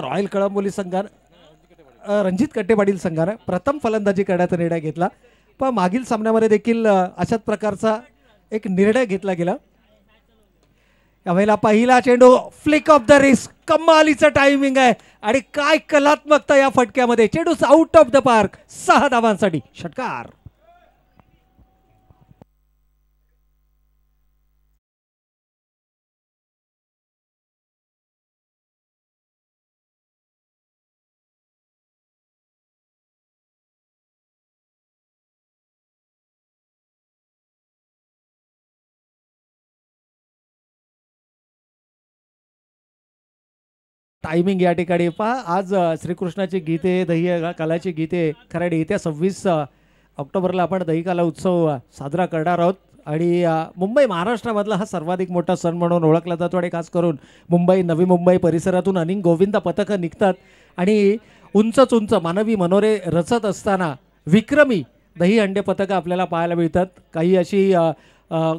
royal Kalamboli संघानं रणजित कट्टेपाटील संघानं प्रथम फलंदाजी करण्याचा निर्णय घेतला पण मागील सामन्यामध्ये देखील अशाच प्रकारचा एक निर्णय घेतला गेला यावेळेला पहिला चेंडू फ्लिक ऑफ द रिस्क कमालीचं टायमिंग आहे आणि काय कलात्मकता या फटक्यामध्ये चेंडूस आउट ऑफ द पार्क सहा धावांसाठी षटकार टायमिंग या ठिकाणी पहा आज श्रीकृष्णाची गीते दही कालाची गीते खराडी येत्या सव्वीस ऑक्टोबरला आपण दहीकाला उत्सव साजरा करणार आहोत आणि मुंबई महाराष्ट्रामधला हा सर्वाधिक मोठा सण म्हणून ओळखला जातो आणि खास करून मुंबई नवी मुंबई परिसरातून अनेक गोविंदा पथकं निघतात आणि उंचच उंच मानवी मनोरे रचत असताना विक्रमी दही अंडे पथकं आपल्याला पाहायला मिळतात काही अशी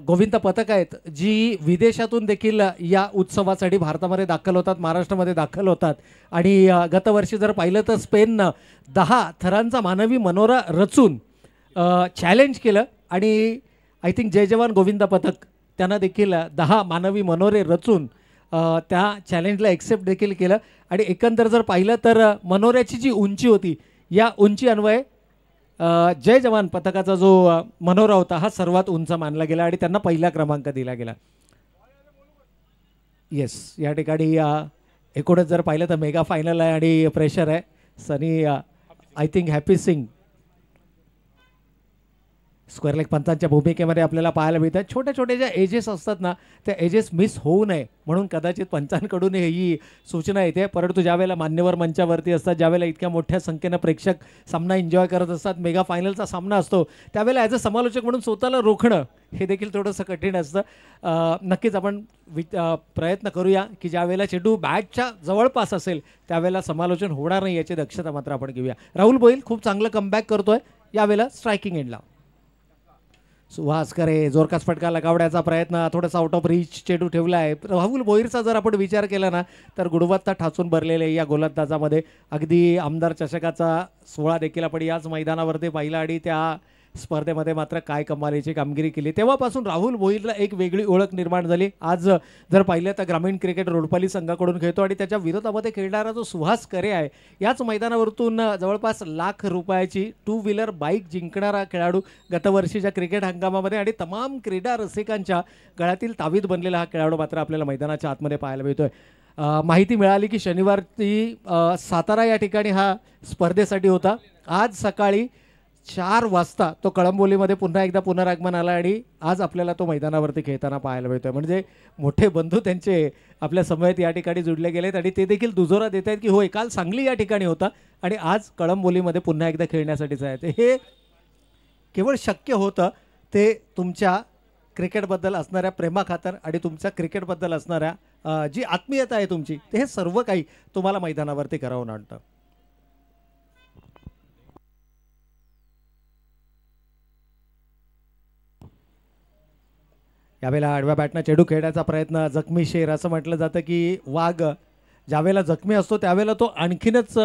गोविंद पथक आहेत जी विदेशातून देखील या उत्सवासाठी भारतामध्ये दाखल होतात महाराष्ट्रामध्ये दाखल होतात आणि गतवर्षी जर पाहिलं तर स्पेननं दहा थरांचा मानवी मनोरा रचून चॅलेंज केलं आणि आय थिंक जय जवान गोविंदा पथक त्यांना देखील दहा मानवी मनोरे रचून त्या चॅलेंजला एक्सेप्ट देखील केलं आणि एकंदर जर पाहिलं तर मनोऱ्याची जी उंची होती या उंची अन्वये जय जवान पथकाचा जो मनोरा होता हा सर्वात उंच मानला गेला आणि त्यांना पहिला क्रमांक दिला गेला येस या ठिकाणी एकूणच जर पाहिलं तर मेगा फायनल आहे आणि प्रेशर आहे Sunny I think Happy Singh square leg पंचांच्या भूमिकेमध्ये आपल्याला पाहायला मिळतात छोट्या छोट्या ज्या एजेस असतात ना त्या एजेस मिस होऊ नये म्हणून कदाचित पंचांकडून ही सूचना येते परंतु ज्यावेळेला मान्यवर मंचावरती असतात ज्यावेळेला इतक्या मोठ्या संख्येनं प्रेक्षक सामना एन्जॉय करत असतात मेगा फायनलचा सामना असतो त्यावेळेला ॲज अ समालोचक म्हणून स्वतःला रोखणं हे देखील थोडंसं कठीण असतं नक्कीच आपण वि प्रयत्न करूया की ज्यावेळेला चेंडू बॅटच्या जवळपास असेल त्यावेळेला समालोचन होणार नाही याची दक्षता मात्र आपण घेऊया राहुल बोईल खूप चांगलं कमबॅक करतोय यावेळेला स्ट्रायकिंग एंडला सुहास करे जोरकास फटका लगावण्याचा प्रयत्न थोडासा आउट ऑफ रीच चेडू ठेवला आहे राहुल बोईरचा जर आपण विचार केला ना तर गुणवत्ता ठासून भरलेले या गोलंदाजामध्ये अगदी आमदार चषकाचा सोहळा देखील आपण याच मैदानावरती पाहिला आणि त्या स्पर्धेमध्ये मात्र काय कमालीची कामगिरी केली तेव्हापासून राहुल भोईरला एक वेगळी ओळख निर्माण झाली आज जर पाहिलं तर ग्रामीण क्रिकेट रोडपाली संघाकडून खेळतो आणि त्याच्या विरोधामध्ये खेळणारा जो सुहास करे आहे याच मैदानावरतून जवळपास लाख रुपयाची टू व्हीलर बाईक जिंकणारा खेळाडू गतवर्षीच्या क्रिकेट हंगामामध्ये आणि तमाम क्रीडा रसिकांच्या गळ्यातील तावीत बनलेला हा खेळाडू मात्र आपल्याला मैदानाच्या आतमध्ये पाहायला मिळतोय माहिती मिळाली की ती सातारा या ठिकाणी हा स्पर्धेसाठी होता आज सकाळी चार वाजता तो कळंबोलीमध्ये पुन्हा एकदा पुनरागमन आला आणि आज आपल्याला तो मैदानावरती खेळताना पाहायला मिळतोय म्हणजे मोठे बंधू त्यांचे आपल्या समेत या ठिकाणी जुडले गेलेत आणि ते देखील दुजोरा देत आहेत की होय काल सांगली या ठिकाणी होता आणि आज कळंबोलीमध्ये पुन्हा एकदा खेळण्यासाठीच आहे हे केवळ शक्य होतं ते तुमच्या क्रिकेटबद्दल असणाऱ्या प्रेमाखातर आणि तुमच्या क्रिकेटबद्दल असणाऱ्या जी आत्मीयता आहे तुमची ते हे सर्व काही तुम्हाला मैदानावरती करावं आणतं यावेळेला आडव्या बॅटनं चेडू खेळण्याचा प्रयत्न जखमी शेर असं म्हटलं जातं की वाघ ज्यावेळेला जखमी असतो त्यावेळेला तो आणखीनच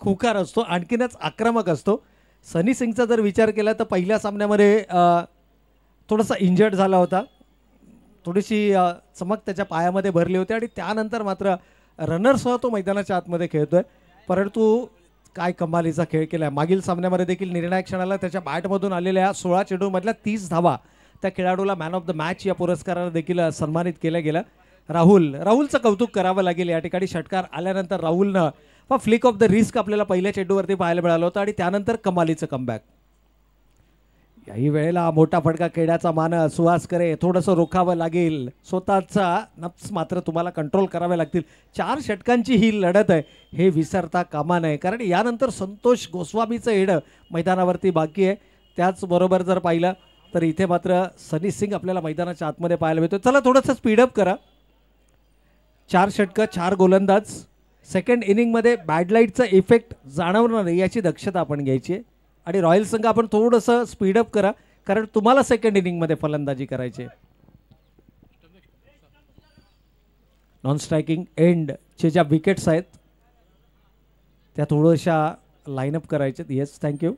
खुकार असतो आणखीनच आक्रमक असतो सनी सिंगचा जर विचार केला तर पहिल्या सामन्यामध्ये थोडासा इंजर्ड झाला होता थोडीशी चमक त्याच्या पायामध्ये भरली होती आणि त्यानंतर मात्र रनर्सह तो मैदानाच्या आतमध्ये खेळतो आहे परंतु काय कमालीचा खेळ केला आहे मागील सामन्यामध्ये देखील निर्णायक क्षणाला त्याच्या बॅटमधून आलेल्या सोळा चेडूमधल्या तीस धावा त्या खेळाडूला मॅन ऑफ द मॅच या पुरस्काराला देखील सन्मानित केलं गेलं राहुल राहुलचं कौतुक करावं लागेल या ठिकाणी षटकार आल्यानंतर राहुलनं फ्लिक ऑफ द रिस्क आपल्याला पहिल्या चेंडूवरती पाहायला मिळालं होतं आणि त्यानंतर कमालीचं कमबॅक याही वेळेला मोठा फटका खेळाचा मान सुहास करे थोडंसं रोखावं लागेल स्वतःचा नप्स मात्र तुम्हाला कंट्रोल करावे लागतील चार षटकांची ही लढत आहे हे विसरता कामा नये कारण यानंतर संतोष गोस्वामीचं येणं मैदानावरती बाकी आहे त्याचबरोबर जर पाहिलं तर इथे मात्र सनी सिंग आपल्याला मैदानाच्या आतमध्ये पाहायला मिळतो चला थोडंसं स्पीडअप करा चार षटकं चार गोलंदाज सेकंड इनिंगमध्ये लाईटचा इफेक्ट जाणवणार नाही याची दक्षता आपण घ्यायची आहे आणि रॉयल संघ आपण थोडंसं स्पीडअप करा कारण तुम्हाला सेकंड इनिंगमध्ये फलंदाजी करायची नॉन स्ट्रायकिंग एंडचे ज्या विकेट्स आहेत त्या थोड्याशा लाईनअप करायच्यात येस थँक्यू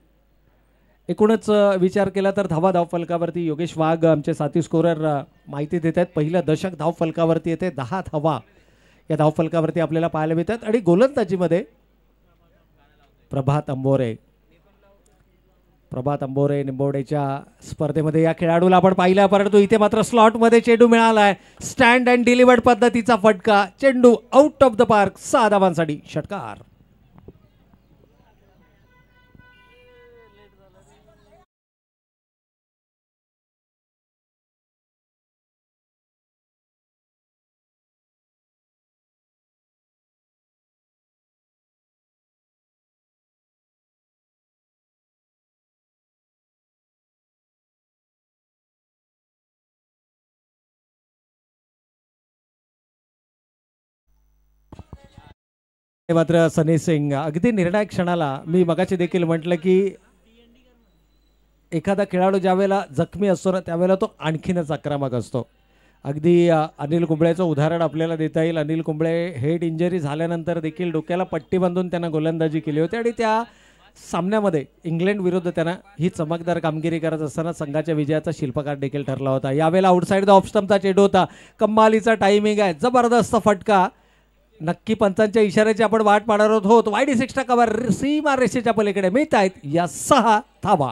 एकूणच विचार केला तर धावा फलकावरती योगेश वाघ आमचे साथी स्कोरर माहिती देत आहेत पहिलं दशक धाव फलकावरती येते दहा धावा या धाव फलकावरती आपल्याला पाहायला मिळतात आणि गोलंदाजीमध्ये प्रभात अंबोरे प्रभात अंबोरे निंबोडेच्या स्पर्धेमध्ये या खेळाडूला आपण पाहिल्या परंतु इथे मात्र स्लॉटमध्ये चेंडू मिळाला आहे स्टँड अँड डिलिवर्ड पद्धतीचा फटका चेंडू आउट ऑफ द पार्क सहा धावांसाठी षटकार मात्र सनी सिंग अगदी निर्णायक क्षणाला मी मगाशी देखील म्हटलं की एखादा खेळाडू ज्यावेळेला जखमी असतो ना त्यावेळेला तो आणखीनच आक्रमक असतो अगदी अनिल कुंबळेचं उदाहरण आपल्याला देता येईल अनिल कुंबळे हेड इंजरी झाल्यानंतर देखील डोक्याला पट्टी बांधून त्यांना गोलंदाजी केली होती आणि त्या सामन्यामध्ये इंग्लंड विरुद्ध त्यांना ही चमकदार कामगिरी करत असताना संघाच्या विजयाचा शिल्पकार देखील ठरला होता यावेळेला आउटसाईड द ऑफ स्टम्पचा चेंडू होता कम्मालीचा टायमिंग आहे जबरदस्त फटका नक्की पंचांच्या इशाऱ्याची आपण वाट पाहणार आहोत वाय डी सिक्स टाका सीमा रेषेच्या पलीकडे मिळत आहेत या सहा थाबा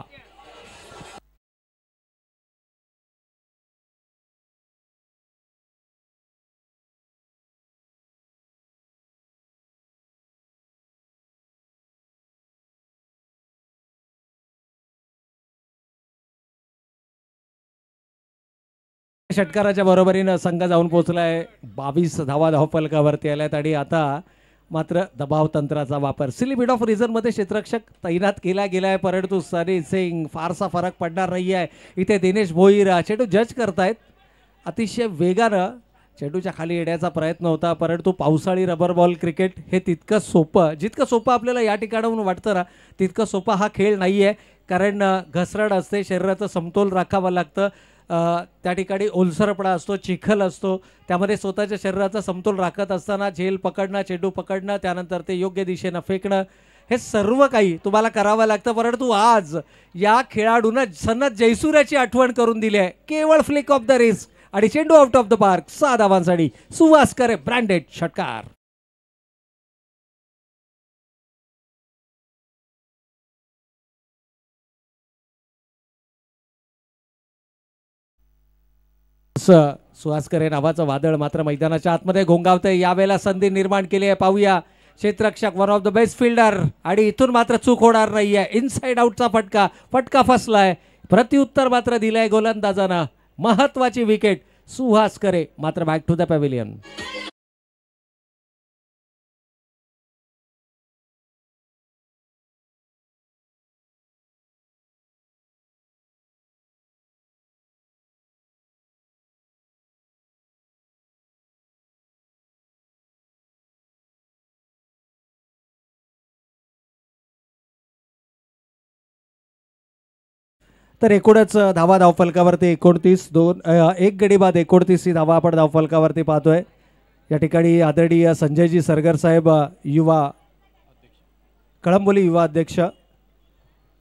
षटकाराच्या बरोबरीनं संघ जाऊन पोहोचलाय बावीस धावा धावफलकावरती आल्यात आणि आता मात्र दबाव तंत्राचा वापर सिलिबिड ऑफ रिझनमध्ये क्षेत्ररक्षक तैनात केला गेला आहे परंतु सनी सिंग फारसा फरक पडणार नाही आहे इथे दिनेश भोईरा चेडू जज करतायत अतिशय वेगानं चेंडूच्या खाली येण्याचा प्रयत्न होता परंतु पावसाळी रबर बॉल क्रिकेट हे तितकं सोपं जितकं सोपं आपल्याला या ठिकाणाहून वाटतं ना तितकं सोपं हा खेळ नाही आहे कारण घसरण असते शरीराचं समतोल राखावं लागतं त्या ठिकाणी ओलसरपणा असतो चिखल असतो त्यामध्ये स्वतःच्या शरीराचा समतोल राखत असताना झेल पकडणं चेंडू पकडणं त्यानंतर ते योग्य दिशेनं फेकणं हे सर्व काही तुम्हाला करावं लागतं परंतु आज या खेळाडूनं सनत जयसूर्याची आठवण करून दिली आहे केवळ फ्लिक ऑफ द रेस आणि चेंडू आउट ऑफ द पार्क सहा धावांसाठी करे ब्रँडेड षटकार असं सुहासकरे नावाचं वादळ मात्र मैदानाच्या आतमध्ये घोंगावतंय यावेळेला संधी निर्माण केली आहे पाहूया क्षेत्ररक्षक one of the best fielder आणि इथून मात्र चूक होणार नाही आहे इनसाइड आउटचा फटका फटका फसलाय प्रत्युत्तर मात्र दिलंय गोलंदाजानं महत्वाची विकेट सुहास करे मात्र बॅक टू द पॅव्हिलियन तर एकूणच धावा धावफलकावरती एकोणतीस दोन एक गडी बाद एकोणतीस ही धावा आपण धावफलकावरती पाहतोय या ठिकाणी आदरणीय संजयजी सरगर साहेब युवा कळंबोली युवा अध्यक्ष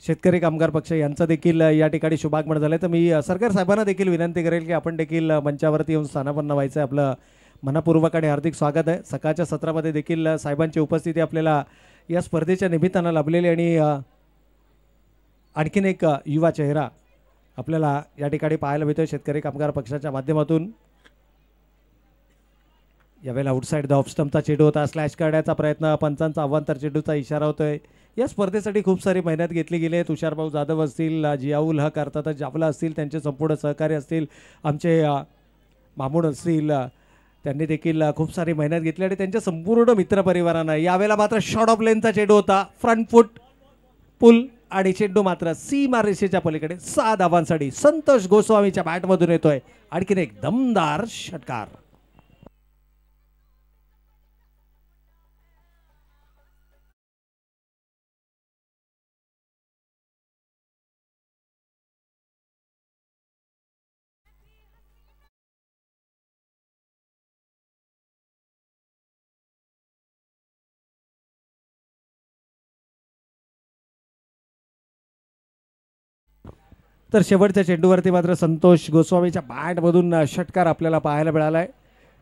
शेतकरी कामगार पक्ष यांचं देखील या ठिकाणी शुभागमन झालं आहे तर मी सरकार साहेबांना देखील विनंती करेल की आपण देखील मंचावरती येऊन स्थानापन्न व्हायचं आहे आपलं मनपूर्वक आणि हार्दिक स्वागत आहे सकाळच्या सत्रामध्ये देखील साहेबांची उपस्थिती आपल्याला या स्पर्धेच्या निमित्तानं लाभलेली आणि आणखीन एक युवा चेहरा आपल्याला या ठिकाणी पाहायला मिळतोय शेतकरी कामगार पक्षाच्या माध्यमातून यावेळेला आउटसाईड द ऑफस्टमचा चेडू होता स्लॅश करण्याचा प्रयत्न पंचांचा आव्हान चेडूचा इशारा होतोय या स्पर्धेसाठी खूप सारी मेहनत घेतली गेली आहे तुषारभाऊ जाधव असतील जियाऊल हक करतात जावला असतील त्यांचे संपूर्ण सहकार्य असतील आमचे मामूड असतील त्यांनी देखील खूप सारी मेहनत घेतली आणि त्यांच्या संपूर्ण मित्रपरिवारानं यावेळेला मात्र शॉर्ट ऑफ लेनचा चेडू होता फ्रंट फुट पुल आणि चेंडू मात्र सीमा रेषेच्या पलीकडे सहा धावांसाठी संतोष गोस्वामीच्या बॅटमधून येतोय आणखीन एक दमदार षटकार तर शेवटच्या चेंडूवरती मात्र संतोष गोस्वामीच्या बॅटमधून षटकार आपल्याला पाहायला मिळाला आहे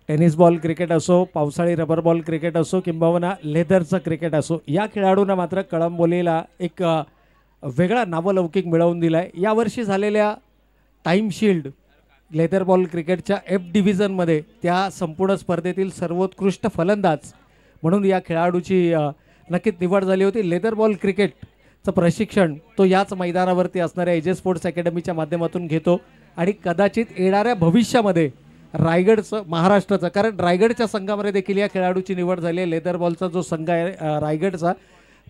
टेनिस बॉल क्रिकेट असो पावसाळी रबर बॉल क्रिकेट असो किंबहुना लेदरचं क्रिकेट असो या खेळाडूंना मात्र कळंबोलीला एक वेगळा नावलौकिक मिळवून दिला आहे यावर्षी झालेल्या टाईमशिल्ड लेदर बॉल क्रिकेटच्या एफ डिव्हिजनमध्ये त्या संपूर्ण स्पर्धेतील सर्वोत्कृष्ट फलंदाज म्हणून या खेळाडूची नक्कीच निवड झाली होती लेदर बॉल क्रिकेट चं प्रशिक्षण तो याच मैदानावरती असणाऱ्या एजे स्पोर्ट्स अकॅडमीच्या माध्यमातून घेतो आणि कदाचित येणाऱ्या भविष्यामध्ये रायगडचं महाराष्ट्राचं कारण रायगडच्या संघामध्ये देखील या खेळाडूची निवड झाली आहे लेदर बॉलचा जो संघ आहे रायगडचा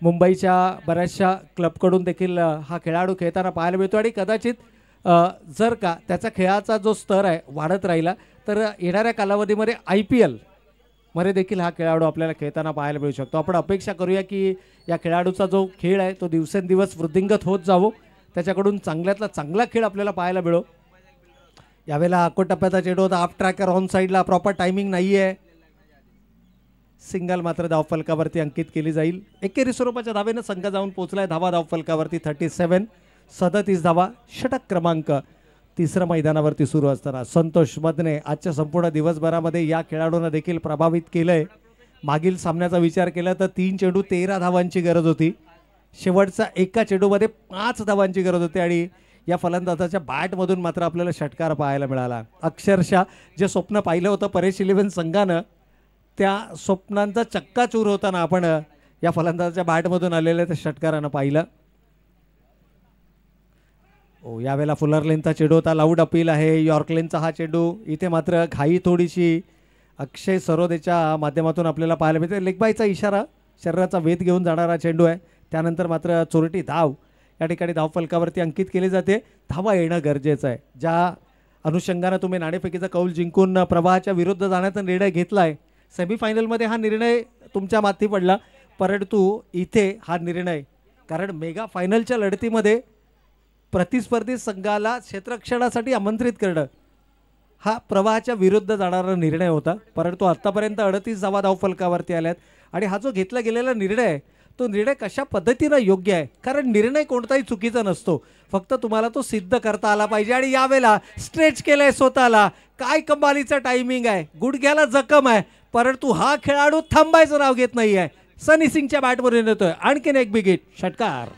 मुंबईच्या बऱ्याचशा क्लबकडून देखील हा खेळाडू खेळताना पाहायला मिळतो आणि कदाचित जर का त्याचा खेळाचा जो स्तर आहे वाढत राहिला तर येणाऱ्या कालावधीमध्ये आय पी एल मध्ये देखील हा खेळाडू आपल्याला खेळताना पाहायला मिळू शकतो आपण अपेक्षा करूया की या खेळाडूचा जो खेळ आहे तो दिवसेंदिवस वृद्धिंगत होत जावो त्याच्याकडून चांगल्यातला चांगला खेळ आपल्याला पाहायला मिळो यावेळेला अको टप्प्याचा चेंडू होता आफ ट्रॅकर ऑन साईडला प्रॉपर टायमिंग नाही आहे सिंगल मात्र धाव फलकावरती अंकित केली जाईल एकेरी स्वरूपाच्या धावेनं संघ जाऊन पोहोचलाय धावा फलकावरती थर्टी सेवन सदतीस धावा षटक क्रमांक तिसरं मैदानावरती सुरू असताना संतोष मदने आजच्या संपूर्ण दिवसभरामध्ये या खेळाडूंना देखील प्रभावित केलं आहे मागील सामन्याचा विचार केला तर तीन चेंडू तेरा धावांची गरज होती शेवटचा एका चेंडूमध्ये पाच धावांची गरज होती आणि या फलंदाजाच्या बॅटमधून मात्र आपल्याला षटकार पाहायला मिळाला अक्षरशः जे स्वप्न पाहिलं होतं परेश इलेव्हन संघानं त्या स्वप्नांचा चक्काचूर होताना आपण या फलंदाजाच्या बॅटमधून आलेल्या त्या षटकारानं पाहिलं ओ यावेळेला फुलर लेनचा चेंडू होता लाऊड अपील आहे यॉर्क लेनचा हा चेंडू इथे मात्र घाई थोडीशी अक्षय सरोदेच्या माध्यमातून आपल्याला पाहायला मिळते लेखबाईचा इशारा शरीराचा वेध घेऊन जाणारा चेंडू आहे त्यानंतर मात्र चोरटी धाव या ठिकाणी धावफलकावरती अंकित केली जाते धावा येणं गरजेचं आहे ज्या अनुषंगानं तुम्ही नाणेफेकीचा कौल जिंकून प्रवाहाच्या विरुद्ध जाण्याचा निर्णय घेतला आहे सेमीफायनलमध्ये हा निर्णय तुमच्या माथी पडला परंतु इथे हा निर्णय कारण मेगा फायनलच्या लढतीमध्ये प्रतिस्पर्धी संघाला क्षेत्रक्षणासाठी आमंत्रित करणं हा प्रवाहाच्या विरुद्ध जाणारा निर्णय होता परंतु आत्तापर्यंत अडतीस जावा फलकावरती आल्यात आणि हा जो घेतला गेलेला निर्णय तो निर्णय कशा पद्धतीनं योग्य आहे कारण निर्णय कोणताही चुकीचा नसतो फक्त तुम्हाला तो सिद्ध करता आला पाहिजे आणि यावेळेला स्ट्रेच केलाय स्वतःला काय कमालीचा टायमिंग आहे गुडघ्याला जखम आहे परंतु हा खेळाडू थांबायचं नाव घेत नाही आहे सनी सिंगच्या बॅटवरून येतोय आणखीन एक बिगेट षटकार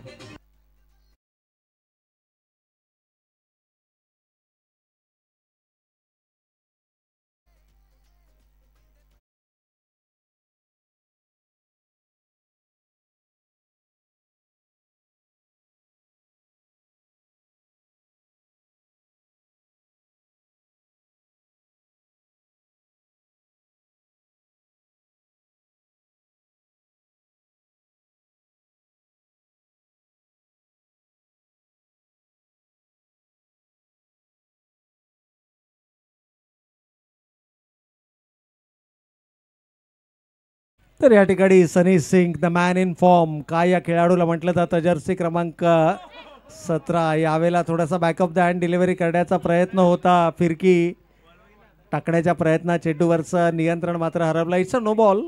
तर या ठिकाणी Sunny Singh the man in form काय या खेळाडूला म्हटलं जातं जर्सी क्रमांक सतरा यावेळेला थोडासा बॅकअप द हँड डिलिव्हरी करण्याचा प्रयत्न होता फिरकी टाकण्याच्या प्रयत्नात चेंडूवरचं नियंत्रण मात्र हरवलं it's a no ball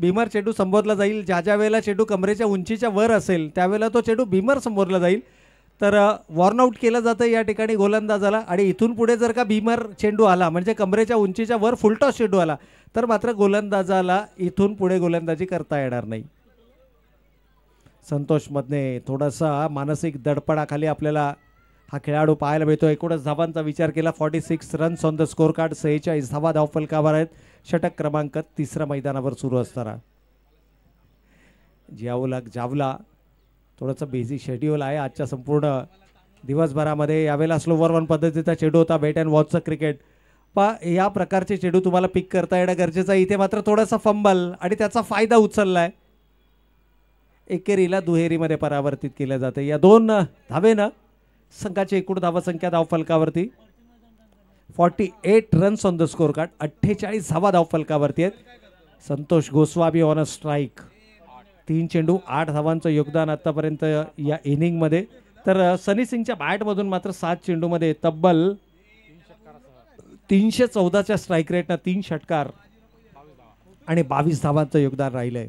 beamer चेडू संबोधला जाईल ज्या ज्या वेळेला चेडू कमरेच्या उंचीच्या वर असेल त्यावेळेला तो चेडू भीमर संबोधला जाईल तर वॉर्नआउट केलं जातं या ठिकाणी गोलंदाजाला आणि इथून पुढे जर का भीमर चेंडू आला म्हणजे कमरेच्या उंचीच्या वर फुलटॉस चेंडू आला तर मात्र गोलंदाजाला इथून पुढे गोलंदाजी करता येणार नाही संतोष मधने थोडासा मानसिक दडपणाखाली आपल्याला हा खेळाडू पाहायला मिळतो एकूणच धावांचा विचार केला forty six runs on the scorecard सेहेचाळीस धावा धावफलकावर आहेत षटक क्रमांक तिसऱ्या मैदानावर सुरू असताना जियाउलाक जावला थोडंसं बिझी शेड्यूल आहे आजच्या संपूर्ण दिवसभरामध्ये यावेळेला स्लोवर वन पद्धतीचा चेडू होता बेट अँड वॉचचं क्रिकेट पा या प्रकारचे चेडू तुम्हाला पिक करता येणं गरजेचं आहे इथे मात्र थोडासा फंबल आणि त्याचा फायदा उचलला आहे एकेरीला दुहेरीमध्ये परावर्तित केलं जातं या दोन धावेनं संघाची एकूण धावसंख्या धावफलकावरती forty eight runs on the scorecard अठ्ठेचाळीस धावा फलकावरती आहेत Santosh Goswami on a strike तीन चेंडू आठ धावांचं योगदान आतापर्यंत या इनिंगमध्ये तर सनी सिंगच्या बॅटमधून मात्र सात चेंडूमध्ये तब्बल तीनशे चौदाच्या स्ट्राईक रेटनं तीन षटकार आणि बावीस धावांचं योगदान राहिलंय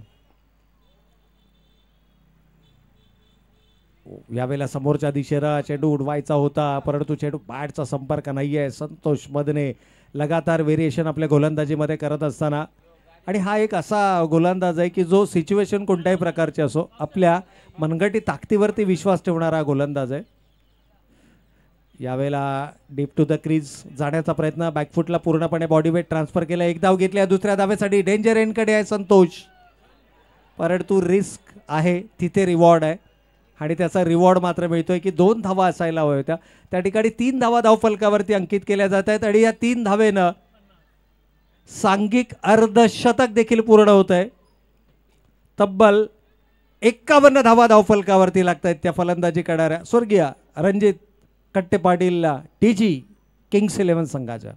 यावेळेला समोरच्या दिशेला चेंडू उडवायचा होता परंतु चेंडू बॅटचा संपर्क नाहीये संतोष मदने लगातार व्हेरिएशन आपल्या गोलंदाजीमध्ये करत असताना आणि हा एक असा गोलंदाज आहे की जो सिच्युएशन कोणत्याही प्रकारची असो आपल्या मनगटी ताकदीवरती विश्वास ठेवणारा गोलंदाज आहे यावेळेला डीप टू द क्रीज जाण्याचा प्रयत्न बॅकफुटला पूर्णपणे बॉडी वेट ट्रान्सफर केला एक धाव घेतल्या दुसऱ्या धावेसाठी डेंजर एनकडे आहे संतोष परंतु रिस्क आहे तिथे रिवॉर्ड आहे आणि त्याचा रिवॉर्ड मात्र मिळतोय की दोन धावा असायला हव्या होत्या त्या ठिकाणी तीन धावा धावफलकावरती अंकित केल्या जात आहेत आणि या तीन धावेनं सांघिक अर्धशतक देखील पूर्ण होत आहे तब्बल एक्कावन्न धावा धावफलकावरती लागत आहेत त्या फलंदाजी करणाऱ्या स्वर्गीय रणजित कट्टे पाटीलला टी जी किंग्स इलेव्हन संघाच्या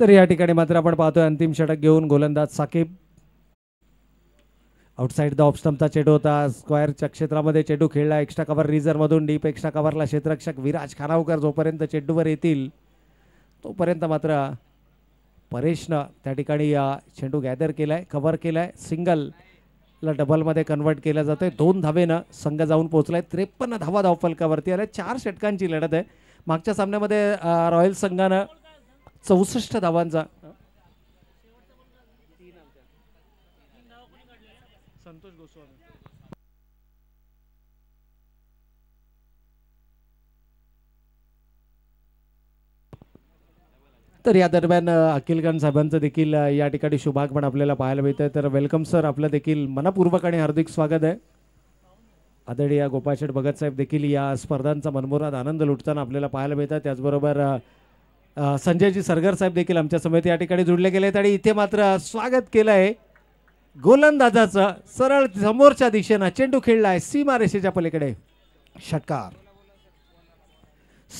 तर या ठिकाणी मात्र आपण पाहतोय अंतिम षटक घेऊन गोलंदाज साकिब आउटसाईड द ऑफ स्टंपचा चेडू होता स्क्वायरच्या क्षेत्रामध्ये चेडू खेळला एक्स्ट्रा कव्हर रिझरमधून डीप एक्स्ट्रा कव्हरला क्षेत्ररक्षक विराज खानावकर जोपर्यंत चेंडूवर येतील तोपर्यंत मात्र परेशनं त्या ठिकाणी चेंडू गॅदर केलाय कव्हर केलाय आहे सिंगलला डबलमध्ये कन्वर्ट केला जातोय दोन धावेनं संघ जाऊन पोहोचलाय त्रेपन्न धावा धावफलकावरती आल्या चार षटकांची लढत आहे मागच्या सामन्यामध्ये रॉयल संघानं चौसष्ट धावांचा तर या दरम्यान अखिल खान साहेबांचं देखील या ठिकाणी शुभाग पण आपल्याला पाहायला मिळतंय तर वेलकम सर आपलं देखील मनापूर्वक आणि हार्दिक स्वागत आहे आदरणीय गोपाळशेठ भगतसाहेब देखील या स्पर्धांचा मनमोहात आनंद लुटताना आपल्याला पाहायला मिळतात त्याचबरोबर संजयजी सरगर साहेब देखील आमच्या समेत या ठिकाणी जुडले गेले आहेत आणि इथे मात्र स्वागत केलं आहे गोलंदाजाचं सरळ समोरच्या दिशेनं चेंडू खेळला आहे रेषेच्या पलीकडे षटकार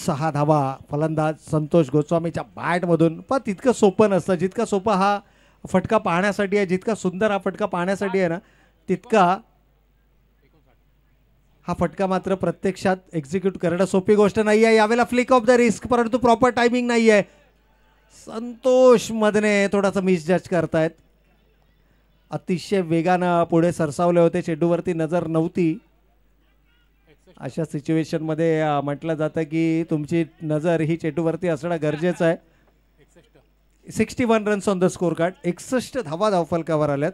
सहा धावा फलंदाज संतोष गोस्वामीच्या बॅटमधून पण तितकं सोपं नसतं जितका सोपा हा फटका पाहण्यासाठी आहे जितका सुंदर हा फटका पाहण्यासाठी आहे ना तितका हा फटका मात्र प्रत्यक्षात एक्झिक्यूट करणं सोपी गोष्ट नाही आहे यावेळेला फ्लिक ऑफ द रिस्क परंतु प्रॉपर टायमिंग नाही आहे संतोष मदने थोडासा मिसजज करतायत अतिशय वेगानं पुढे सरसावले होते चेडूवरती नजर नव्हती अशा सिच्युएशनमध्ये म्हटलं जातं की तुमची नजर ही चेंडूवरती असणं गरजेचं आहे sixty one runs on the scorecard एकसष्ट धावा धावफलकावर आल्यात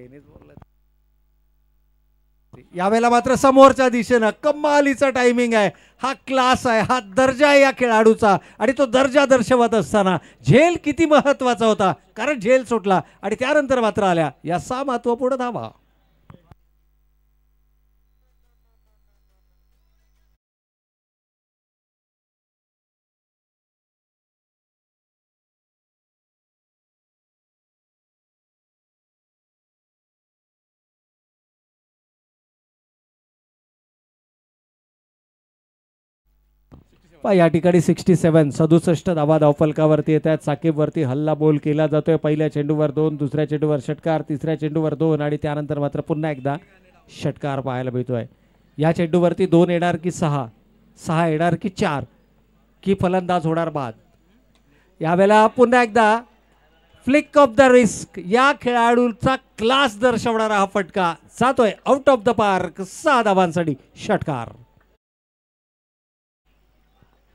टेनिस यावेळेला मात्र समोरच्या दिशेनं कमालीचा टायमिंग आहे हा क्लास आहे हा दर्जा आहे या खेळाडूचा आणि तो दर्जा दर्शवत असताना झेल किती महत्वाचा होता कारण झेल सुटला आणि त्यानंतर मात्र आल्या या सा महत्त्वपूर्ण धावा पहा या ठिकाणी सिक्स्टी सेवन सदुसष्ट धावा धावफलकावरती येतात साकीबवरती हल्ला बोल केला जातोय पहिल्या चेंडूवर दोन दुसऱ्या चेंडूवर षटकार तिसऱ्या चेंडूवर दोन आणि त्यानंतर मात्र पुन्हा एकदा षटकार पाहायला मिळतोय या चेंडूवरती दोन येणार की सहा सहा येणार की चार की फलंदाज होणार बाद यावेळेला पुन्हा एकदा फ्लिक ऑफ द रिस्क या खेळाडूचा क्लास दर्शवणारा हा फटका जातोय आउट ऑफ द पार्क सहा धावांसाठी षटकार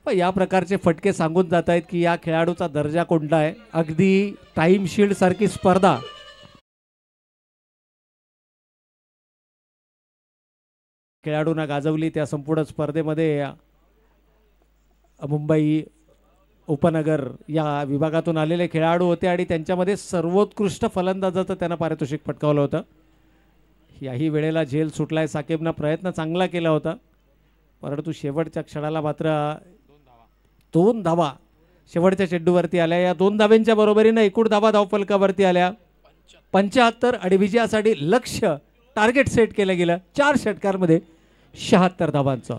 पण या प्रकारचे फटके सांगून जात आहेत की या खेळाडूचा दर्जा कोणता आहे अगदी टाईम सारखी स्पर्धा खेळाडूंना गाजवली त्या संपूर्ण स्पर्धेमध्ये मुंबई उपनगर या विभागातून आलेले खेळाडू होते आणि त्यांच्यामध्ये सर्वोत्कृष्ट फलंदाजाचं त्यांना पारितोषिक पटकावलं होतं याही वेळेला झेल सुटलाय साकेबनं प्रयत्न चांगला केला होता परंतु शेवटच्या क्षणाला मात्र दोन धावा शेवटच्या चेंडूवरती आल्या या दोन धाव्यांच्या बरोबरीनं एकूण धावा धावफलकावरती आल्या पंच्याहत्तर आणि विजयासाठी लक्ष टार्गेट सेट केलं गेलं चार षटकांमध्ये शहात्तर धावांचं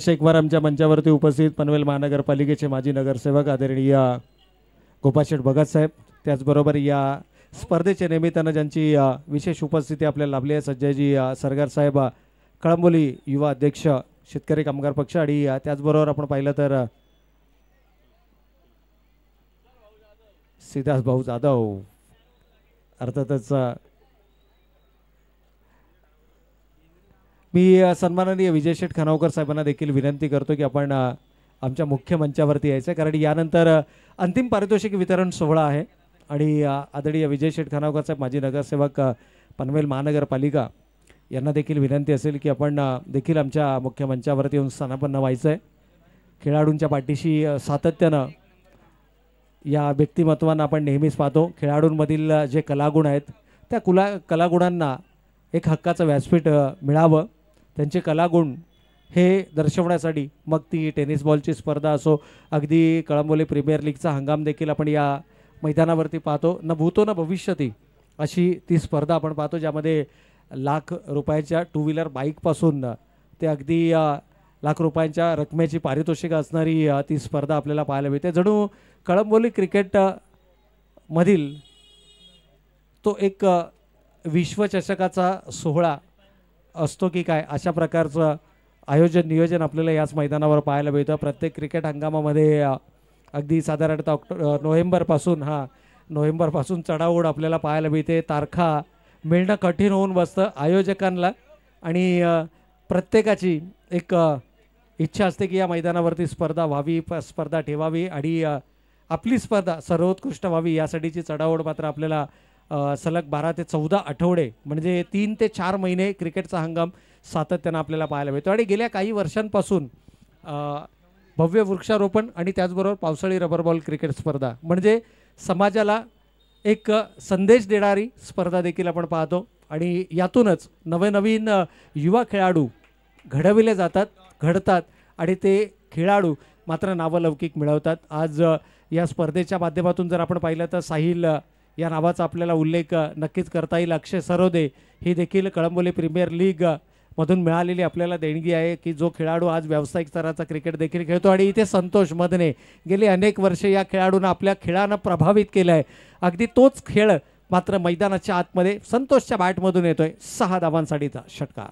शेखवार आमच्या मंचावरती उपस्थित पनवेल महानगरपालिकेचे माजी नगरसेवक आदरणीय गोपाशेठ भगत साहेब त्याचबरोबर या स्पर्धेच्या निमित्तानं ज्यांची विशेष उपस्थिती आपल्याला लाभली आहे सज्जयजी सरगार साहेब कळंबोली युवा अध्यक्ष शेतकरी कामगार पक्ष आणि त्याचबरोबर आपण पाहिलं तर सिद्धार्थ भाऊ जाधव अर्थातच मी सन्माननीय विजय शेठ खानावकर साहेबांना देखील विनंती करतो की आपण आमच्या मुख्य मंचावरती यायचं कारण यानंतर अंतिम पारितोषिक वितरण सोहळा आहे आणि आदरणीय विजय शेठ खानावकर साहेब माजी नगरसेवक पनवेल महानगरपालिका यांना देखील विनंती असेल की आपण देखील आमच्या मुख्य मंचावरती येऊन स्थानापन्न व्हायचं आहे खेळाडूंच्या पाठीशी सातत्यानं या व्यक्तिमत्वांना आपण नेहमीच पाहतो खेळाडूंमधील जे कलागुण आहेत त्या कुला कलागुणांना एक हक्काचं व्यासपीठ मिळावं त्यांचे कलागुण हे दर्शवण्यासाठी मग ती टेनिस बॉलची स्पर्धा असो अगदी कळंबोली प्रीमियर लीगचा हंगाम देखील आपण या मैदानावरती पाहतो न भूतो न भविष्यती अशी ती स्पर्धा आपण पाहतो ज्यामध्ये लाख रुपयाच्या टू व्हीलर बाईकपासून ते अगदी लाख रुपयांच्या रकमेची पारितोषिक असणारी ती स्पर्धा आपल्याला पाहायला मिळते जणू कळंबोली क्रिकेटमधील तो एक विश्वचषकाचा सोहळा असतो की काय अशा प्रकारचं आयोजन नियोजन आपल्याला याच मैदानावर पाहायला मिळतं प्रत्येक क्रिकेट हंगामामध्ये अगदी साधारणतः ऑक्टो नोव्हेंबरपासून हा नोव्हेंबरपासून चढाओढ आपल्याला पाहायला मिळते तारखा मिळणं कठीण होऊन बसतं आयोजकांना आणि प्रत्येकाची एक इच्छा असते की या मैदानावरती स्पर्धा व्हावी स्पर्धा ठेवावी आणि आपली स्पर्धा सर्वोत्कृष्ट व्हावी यासाठीची चढाओढ मात्र आपल्याला सलग बारा ते चौदा आठवडे म्हणजे तीन ते चार महिने क्रिकेटचा हंगाम सातत्यानं आपल्याला पाहायला मिळतो आणि गेल्या काही वर्षांपासून भव्य वृक्षारोपण आणि त्याचबरोबर पावसाळी रबरबॉल क्रिकेट स्पर्धा म्हणजे समाजाला एक संदेश देणारी स्पर्धा देखील आपण पाहतो आणि यातूनच नवनवीन युवा खेळाडू घडविले जातात घडतात आणि ते खेळाडू मात्र नावलौकिक मिळवतात आज या स्पर्धेच्या माध्यमातून जर आपण पाहिलं तर साहिल या नावाचा आपल्याला उल्लेख नक्कीच करता येईल अक्षय सरोदे ही देखील कळंबोली प्रीमियर लीग मधून मिळालेली आपल्याला देणगी आहे की जो खेळाडू आज व्यावसायिक स्तराचा क्रिकेट देखील खेळतो आणि इथे संतोष मदने गेली अनेक वर्षे या खेळाडूनं आपल्या खेळानं प्रभावित केलं आहे अगदी तोच खेळ मात्र मैदानाच्या आतमध्ये संतोषच्या बॅटमधून येतोय सहा धावांसाठीचा षटकार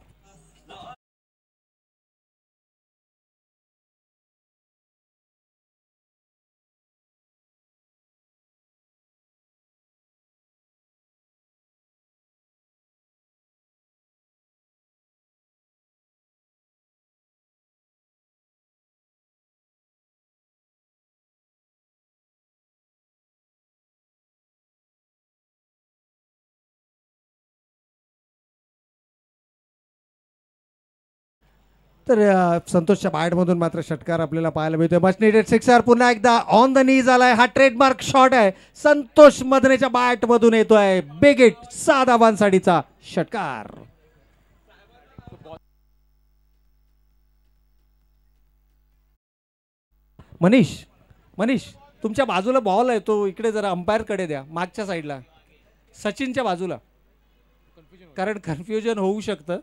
तर संतोषच्या बॅटमधून मात्र षटकार आपल्याला पाहायला मिळतोय मच निडेड सिक्सर पुन्हा एकदा ऑन द नीज आलाय हा ट्रेडमार्क शॉट आहे संतोष मदनेच्या बॅटमधून येतोय बेगेट सहा धावांसाठीचा षटकार मनीष मनीष तुमच्या बाजूला बॉल आहे तो इकडे जरा अंपायरकडे द्या मागच्या साईडला सचिनच्या बाजूला कारण कन्फ्युजन होऊ शकतं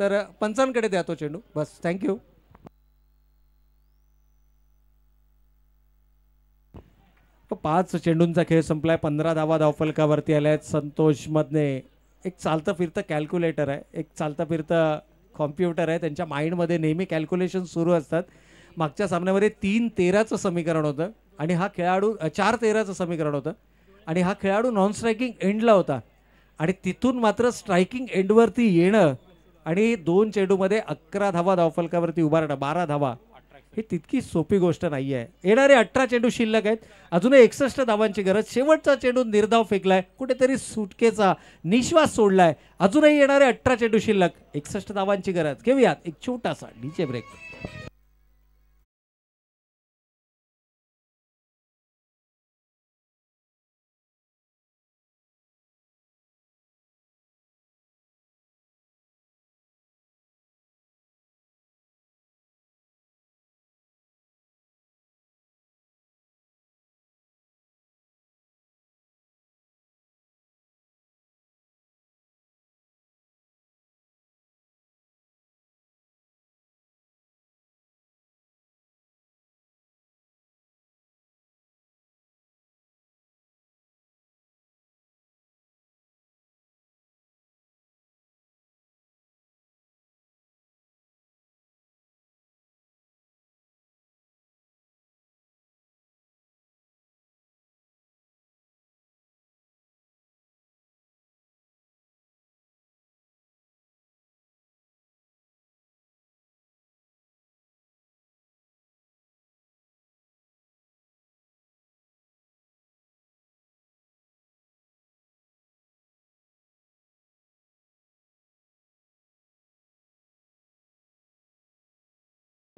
तर पंचांकडे द्या तो चेंडू बस थँक्यू पाच चेंडूंचा खेळ संपलाय पंधरा धावा धावफलकावरती आल्या आहेत संतोष मधने एक चालतं फिरतं कॅल्क्युलेटर आहे एक चालतं फिरतं कॉम्प्युटर आहे त्यांच्या माइंडमध्ये नेहमी कॅल्क्युलेशन सुरू असतात मागच्या सामन्यामध्ये तीन तेराचं समीकरण होतं आणि हा खेळाडू चार तेराचं समीकरण होतं आणि हा खेळाडू नॉन स्ट्रायकिंग एंडला होता आणि तिथून मात्र स्ट्रायकिंग एंडवरती येणं आणि दोन चेंडू मध्ये अकरा धावा धावफलकावरती उभारणं बारा धावा ही तितकी सोपी गोष्ट नाही आहे येणारे अठरा चेंडू शिल्लक आहेत अजूनही एकसष्ट धावांची गरज शेवटचा चेंडू निर्धाव फेकलाय कुठेतरी सुटकेचा निश्वास सोडलाय अजूनही येणारे अठरा चेंडू शिल्लक एकसष्ट धावांची गरज घेऊयात एक छोटासा डीचे ब्रेक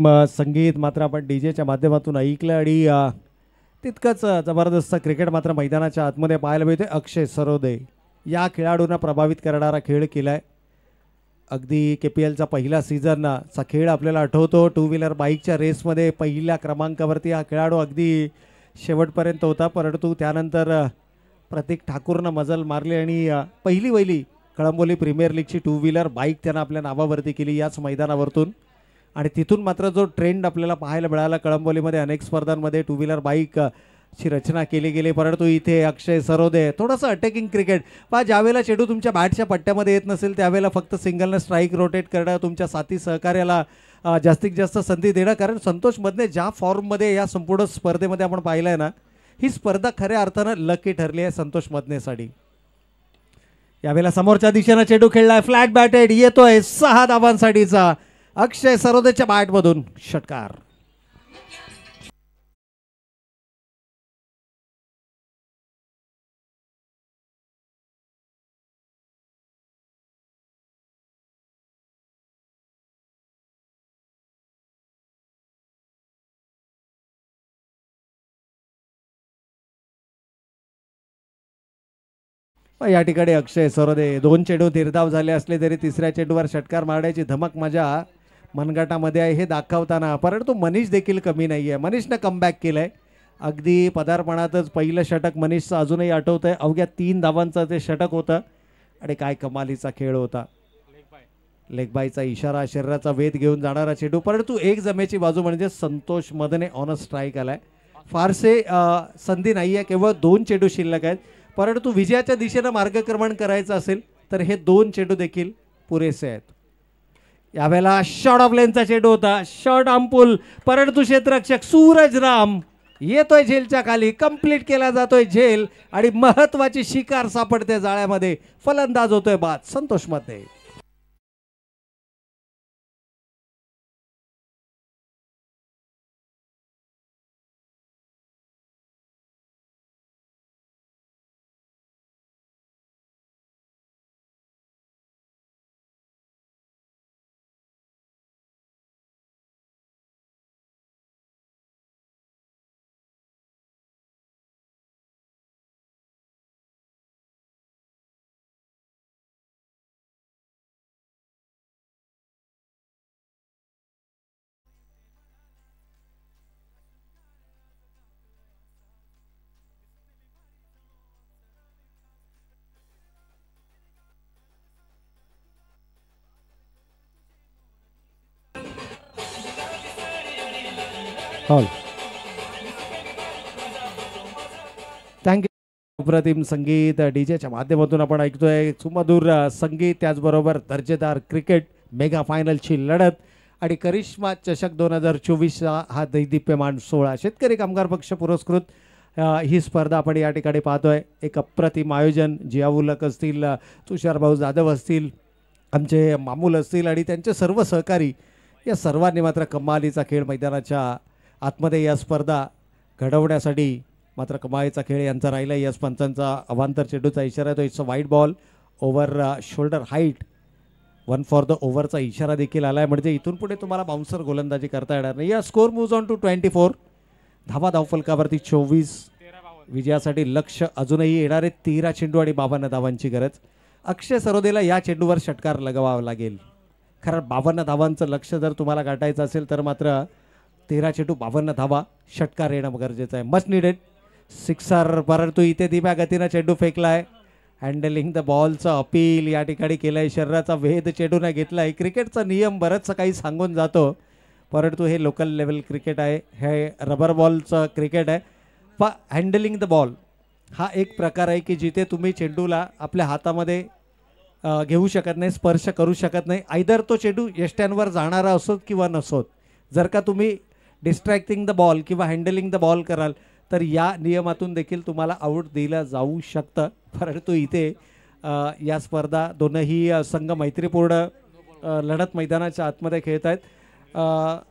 मग संगीत मात्र आपण डी जेच्या माध्यमातून ऐकलं आणि तितकंच जबरदस्त क्रिकेट मात्र मैदानाच्या आतमध्ये पाहायला मिळते अक्षय सरोदे या खेळाडूंना प्रभावित करणारा खेळ केला आहे अगदी के पी एलचा पहिला सीझनचा खेळ आपल्याला आठवतो टू व्हीलर बाईकच्या रेसमध्ये पहिल्या क्रमांकावरती हा खेळाडू अगदी शेवटपर्यंत होता परंतु त्यानंतर प्रतीक ठाकूरनं मजल मारली आणि पहिली वहिली कळंबोली प्रीमियर लीगची टू व्हीलर बाईक त्यानं आपल्या नावावरती केली याच मैदानावरतून आणि तिथून मात्र जो ट्रेंड आपल्याला पाहायला मिळाला कळंबोलीमध्ये अनेक स्पर्धांमध्ये टू व्हीलर बाईक ची रचना केली गेली परंतु इथे अक्षय सरोदे थोडंसं अटॅकिंग क्रिकेट पहा ज्यावेळेला चेडू तुमच्या बॅटच्या पट्ट्यामध्ये येत नसेल त्यावेळेला फक्त सिंगलने स्ट्राईक रोटेट करणं तुमच्या साथी सहकार्याला जास्तीत जास्त संधी देणं कारण संतोष मधने ज्या फॉर्ममध्ये या संपूर्ण स्पर्धेमध्ये आपण पाहिलंय ना ही स्पर्धा खऱ्या अर्थानं लकी ठरली आहे संतोष मधनेसाठी यावेळेला समोरच्या दिशेनं चेडू खेळला आहे फ्लॅट बॅटेड येतोय सहा धावांसाठीचा अक्षय सरोदेच्या बॅटमधून षटकार या ठिकाणी अक्षय सरोदे दोन चेंडू धीरधाव झाले असले तरी तिसऱ्या चेंडूवर षटकार मारण्याची धमक मजा मनगटामध्ये आहे हे दाखवताना परंतु मनीष देखील कमी नाही आहे मनीषनं कमबॅक केलं आहे अगदी पदार्पणातच पहिलं षटक मनीषचं अजूनही आठवतं आहे अवघ्या तीन धावांचं ते षटक होतं आणि काय कमालीचा खेळ होता लेगबाईचा इशारा शरीराचा वेध घेऊन जाणारा चेडू परंतु एक जमेची बाजू म्हणजे Santosh Madane on a strike आलाय फारसे संधी नाही आहे केवळ दोन चेडू शिल्लक आहेत परंतु विजयाच्या दिशेनं मार्गक्रमण करायचं असेल तर हे दोन चेडू देखील पुरेसे आहेत यावेळेला शॉर्ट ऑफ लेनचा शेड होता शॉर्ट अंपुल परंतु क्षेत्ररक्षक सूरज राम येतोय झेलच्या खाली कंप्लीट केला जातोय झेल आणि महत्वाची शिकार सापडते जाळ्यामध्ये फलंदाज होतोय बाद संतोष मध्ये थँक्यू अप्रतिम संगीत डीजेच्या माध्यमातून आपण ऐकतोय सुमधूर संगीत त्याचबरोबर दर्जेदार क्रिकेट मेगा फायनलची लढत आणि करिश्मा चषक दोन हजार चोवीसचा हा दैदिप्यमान सोहळा शेतकरी कामगार पक्ष पुरस्कृत ही स्पर्धा आपण या ठिकाणी पाहतोय एक अप्रतिम आयोजन जियाउलक असतील तुषारभाऊ जाधव असतील आमचे मामूल असतील आणि त्यांचे सर्व सहकारी या सर्वांनी मात्र कमालीचा खेळ मैदानाच्या आतमध्ये या स्पर्धा घडवण्यासाठी मात्र कमाईचा खेळ यांचा राहिला यस पंचांचा अवांतर चेंडूचा इशारा तो it's a wide ball over shoulder height one for the ओव्हरचा इशारा देखील आला आहे म्हणजे इथून पुढे तुम्हाला बाउन्सर गोलंदाजी करता येणार नाही या score moves on to twenty four धावा धावफलकावरती चोवीस विजयासाठी लक्ष अजूनही येणारे तेरा चेंडू आणि बावन्न धावांची गरज अक्षय सरोदेला या चेंडूवर षटकार लगावा लागेल कारण बावन्न धावांचं लक्ष जर तुम्हाला गाठायचं असेल तर मात्र तेरा चेंडू बावन्न धावा षटकार येणं गरजेचं आहे मस्ट निडेड सिक्सर परंतु इथे धीम्या गतीनं चेंडू फेकला आहे हँडलिंग द बॉलचं अपील या ठिकाणी केलं आहे शरीराचा वेध चेंडूनं घेतला आहे क्रिकेटचा नियम बरंचसं काही सांगून जातो परंतु हे लोकल लेवल क्रिकेट आहे हे रबर बॉलचं क्रिकेट आहे प हँडलिंग द बॉल हा एक प्रकार आहे की जिथे तुम्ही चेंडूला आपल्या हातामध्ये घेऊ शकत नाही स्पर्श करू शकत नाही आयदर तो चेंडू यष्ट्यांवर जाणारा असोत किंवा नसोत जर का तुम्ही डिस्ट्रॅक्टिंग द बॉल किंवा हँडलिंग द बॉल कराल तर या नियमातून देखील तुम्हाला आऊट दिलं जाऊ शकतं परंतु इथे या स्पर्धा दोनही संघ मैत्रीपूर्ण लढत मैदानाच्या आतमध्ये खेळत आहेत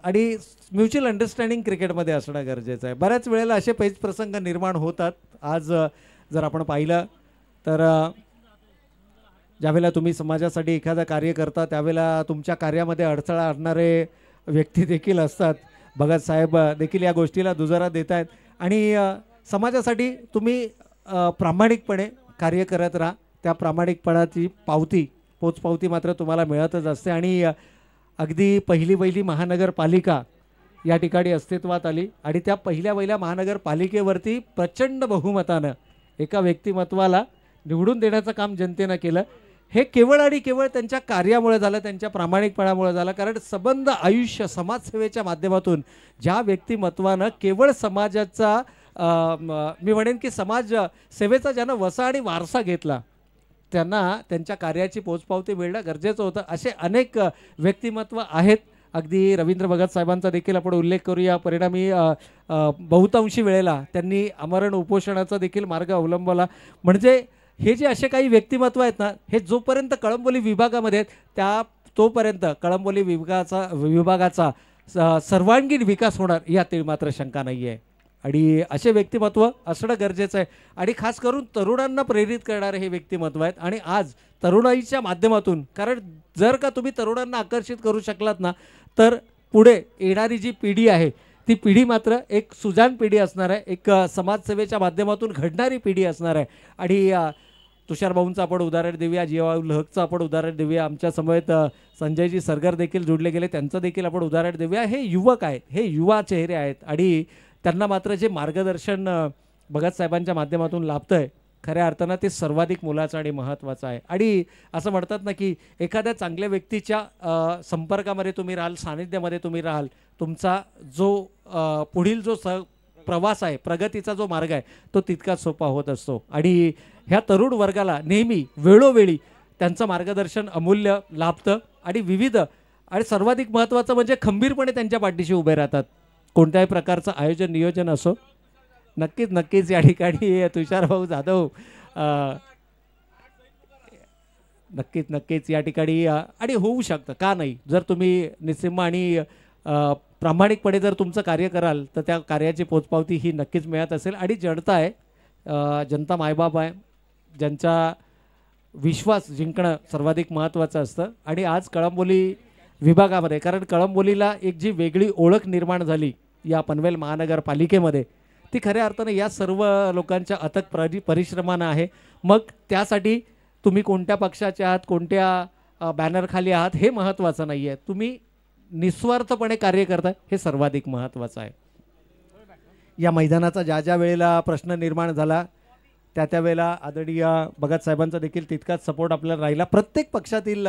आणि म्युच्युअल अंडरस्टँडिंग क्रिकेटमध्ये असणं गरजेचं आहे बऱ्याच वेळेला असे पेच प्रसंग निर्माण होतात आज जर आपण पाहिलं तर ज्यावेळेला तुम्ही समाजासाठी एखादं कार्य करता त्यावेळेला तुमच्या कार्यामध्ये अडथळा आणणारे व्यक्ती देखील असतात भगत साहेब देखील या गोष्टीला दुजारा देत आहेत आणि समाजासाठी तुम्ही प्रामाणिकपणे कार्य करत राहा त्या प्रामाणिकपणाची पावती पोचपावती मात्र तुम्हाला मिळतच असते आणि अगदी पहिली पहिली महानगरपालिका या ठिकाणी अस्तित्वात आली आणि त्या पहिल्या पहिल्या महानगरपालिकेवरती प्रचंड बहुमतानं एका व्यक्तिमत्वाला निवडून देण्याचं काम जनतेनं केलं हे केवळ आणि केवळ त्यांच्या कार्यामुळे झालं त्यांच्या प्रामाणिकपणामुळे झालं कारण सबंध आयुष्य समाजसेवेच्या माध्यमातून ज्या व्यक्तिमत्वानं केवळ समाजाचा मी म्हणेन की समाज सेवेचा ज्यानं वसा आणि वारसा घेतला त्यांना त्यांच्या कार्याची पोचपावती मिळणं गरजेचं होतं असे अनेक व्यक्तिमत्व आहेत अगदी रवींद्र भगत साहेबांचा देखील आपण उल्लेख करूया परिणामी बहुतांशी वेळेला त्यांनी आमरण उपोषणाचा देखील मार्ग अवलंबला म्हणजे हे जे असे काही व्यक्तिमत्व आहेत ना हे जोपर्यंत कळंबोली विभागामध्ये आहेत त्या तोपर्यंत कळंबोली विभागाचा विभागाचा सर्वांगीण विकास होणार यातील मात्र शंका नाही आहे आणि असे व्यक्तिमत्व असणं गरजेचं आहे आणि खास करून तरुणांना प्रेरित करणारे हे व्यक्तिमत्व आहेत आणि आज तरुणाईच्या माध्यमातून कारण जर का तुम्ही तरुणांना आकर्षित करू शकलात ना तर पुढे येणारी जी पिढी आहे ती पिढी मात्र एक सुजान पिढी असणार आहे एक समाजसेवेच्या माध्यमातून घडणारी पिढी असणार आहे आणि तुषार भाऊंचं आपण उदाहरण देऊया जीवाऊ लहकचं आपण उदाहरण देऊया आमच्या समवेत संजयजी सरगर देखील जोडले गेले त्यांचं देखील आपण उदाहरण देऊया हे युवक आहेत हे युवा चेहरे आहेत आणि त्यांना मात्र जे मार्गदर्शन भगत साहेबांच्या माध्यमातून लाभतं आहे खऱ्या अर्थानं ते सर्वाधिक मुलाचं आणि महत्त्वाचं आहे आणि असं म्हणतात ना की एखाद्या चांगल्या व्यक्तीच्या संपर्कामध्ये तुम्ही राहाल सानिध्यामध्ये तुम्ही राहाल तुमचा जो पुढील जो स प्रवास आहे प्रगतीचा जो मार्ग आहे तो तितकाच सोपा होत असतो आणि ह्या तरुण वर्गाला नेहमी वेळोवेळी त्यांचं मार्गदर्शन अमूल्य लाभतं आणि विविध आणि सर्वाधिक महत्त्वाचं म्हणजे खंबीरपणे त्यांच्या पाठीशी उभे राहतात कोणत्याही प्रकारचं आयोजन नियोजन असो नक्कीच नक्कीच या ठिकाणी तुषार भाऊ जाधव नक्कीच नक्कीच या ठिकाणी आणि होऊ शकतं का नाही जर तुम्ही निसिम्मा आणि प्रामाणिकपणे जर तुमचं कार्य कराल तर त्या कार्याची पोचपावती ही नक्कीच मिळत असेल आणि जनता आहे जनता मायबाप आहे ज्यांचा विश्वास जिंकणं सर्वाधिक महत्त्वाचं असतं आणि आज कळंबोली विभागामध्ये कारण कळंबोलीला एक जी वेगळी ओळख निर्माण झाली या पनवेल महानगरपालिकेमध्ये ती खऱ्या अर्थाने या सर्व लोकांच्या अथक परि परिश्रमानं आहे मग त्यासाठी तुम्ही कोणत्या पक्षाच्या आहात कोणत्या बॅनरखाली आहात हे महत्त्वाचं नाही आहे तुम्ही निस्वार्थपणे कार्य करता हे सर्वाधिक महत्त्वाचं आहे या मैदानाचा ज्या ज्या वेळेला प्रश्न निर्माण झाला त्या त्यावेळेला आदरणीय भगत साहेबांचा देखील तितकाच सपोर्ट आपल्याला राहिला प्रत्येक पक्षातील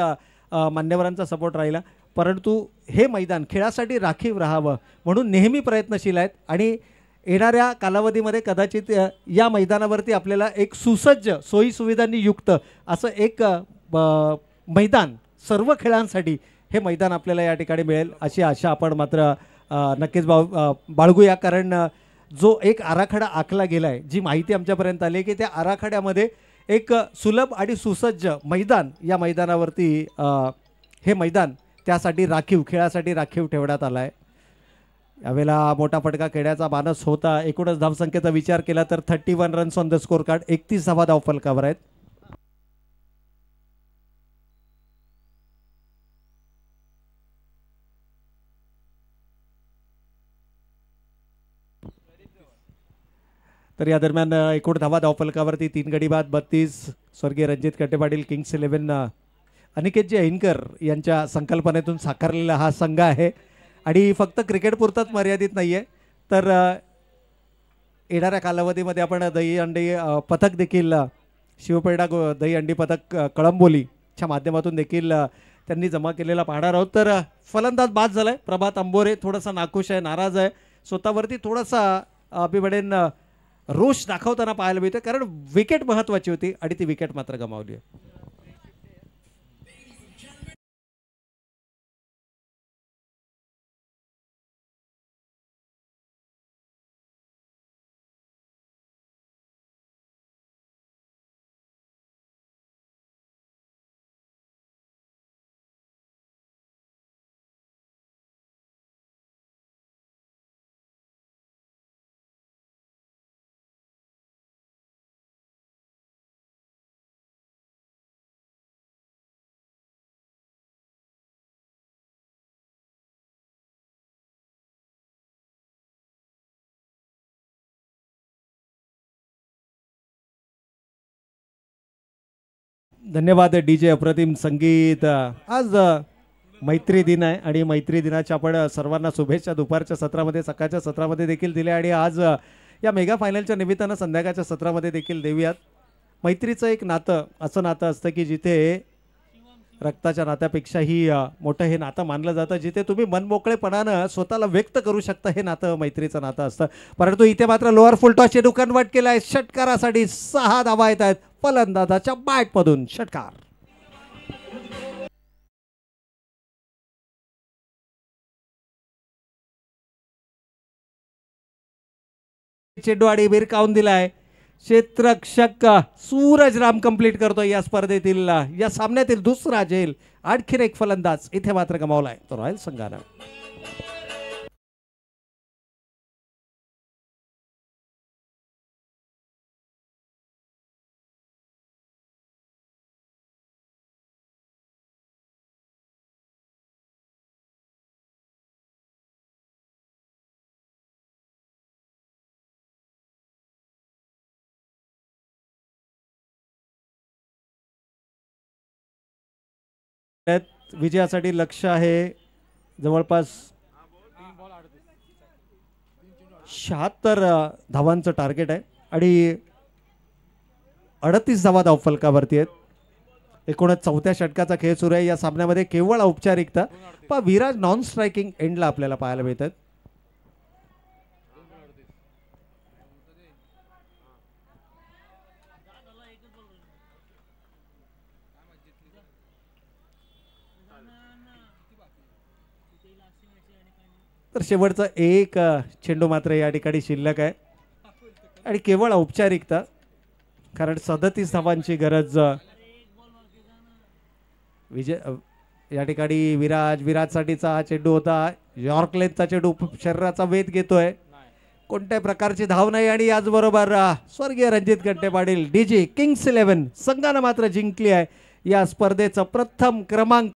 मान्यवरांचा सपोर्ट राहिला परंतु हे मैदान खेळासाठी राखीव राहावं म्हणून नेहमी प्रयत्नशील आहेत आणि येणाऱ्या कालावधीमध्ये कदाचित या मैदानावरती आपल्याला एक सुसज्ज सोयीसुविधांनी युक्त असं एक मैदान सर्व खेळांसाठी हे मैदान आपल्याला या ठिकाणी मिळेल अशी आशा आपण मात्र नक्कीच बा बाळगूया कारण जो एक आराखडा आखला गेला आहे जी माहिती आमच्यापर्यंत आली की त्या आराखड्यामध्ये एक सुलभ आणि सुसज्ज मैदान या मैदानावरती हे मैदान त्यासाठी राखीव खेळासाठी राखीव ठेवण्यात आला आहे यावेळेला मोठा फटका खेळण्याचा मानस होता एकूणच धावसंख्येचा विचार केला तर thirty one runs on the scorecard एकतीस धावा धावफलकावर आहेत तर या दरम्यान एकूण धावा धावफलकावरती तीन गडी बाद बत्तीस स्वर्गीय रणजित कटेपाटील पाटील किंग्स इलेव्हन अनिकेतजी ऐनकर यांच्या संकल्पनेतून साकारलेला हा संघ आहे आणि फक्त क्रिकेटपुरताच मर्यादित नाही आहे तर येणाऱ्या कालावधीमध्ये आपण दही अंडी पथक देखील शिवपेडा गो दही अंडी पथक कळंबोलीच्या माध्यमातून देखील त्यांनी जमा केलेला पाहणार आहोत तर फलंदाज बाद झाला आहे प्रभात अंबोरे थोडासा नाखुश आहे नाराज आहे स्वतःवरती थोडासा अभिमडेन रोष दाखवताना पाहायला मिळते कारण विकेट महत्वाची होती आणि ती विकेट मात्र गमावली आहे धन्यवाद डी जे अप्रतिम संगीत आज मैत्री दिन आहे आणि मैत्री दिनाच्या आपण सर्वांना शुभेच्छा दुपारच्या सत्रामध्ये सकाळच्या सत्रामध्ये देखील दिल्या आणि आज या मेगा फायनलच्या निमित्तानं संध्याकाळच्या सत्रामध्ये देखील देऊयात मैत्रीचं एक नातं असं नातं असतं की जिथे रक्ताच्या नात्यापेक्षाही मोठं हे नातं मानलं जातं जिथे तुम्ही मनमोकळेपणानं स्वतःला व्यक्त करू शकता हे नातं मैत्रीचं नातं असतं परंतु इथे मात्र लोअर फुलटॉसचे दुकान वाट केलं आहे षटकारासाठी सहा धावा येत आहेत फलंदाजाच्या बॅटमधून षटकार चेडवाडी बिरकावून दिलाय क्षेत्रक्षक सूरज राम कंप्लीट करतोय या स्पर्धेतील या सामन्यातील दुसरा जेल आणखीन एक फलंदाज इथे मात्र गमावलाय तो रॉयल संघानं विजयासाठी लक्ष आहे जवळपास शहात्तर धावांचं टार्गेट आहे आणि अडतीस धावा फलकावरती आहेत एकूणच चौथ्या षटकाचा खेळ सुरू आहे या सामन्यामध्ये केवळ औपचारिकता पण विराज नॉन स्ट्रायकिंग एंडला आपल्याला पाहायला मिळतात तर शेवटचा एक चेंडू मात्र या ठिकाणी शिल्लक आहे आणि केवळ औपचारिकता कारण सदतीस धावांची गरज विजय या ठिकाणी विराज विराजसाठीचा हा चेंडू होता यॉर्कलेनचा चेंडू शरीराचा वेध घेतोय कोणत्याही प्रकारची धाव नाही आणि याचबरोबर स्वर्गीय रणजित घंटे पाटील डी किंग्स इलेव्हन संघानं मात्र जिंकली आहे या स्पर्धेचं प्रथम क्रमांक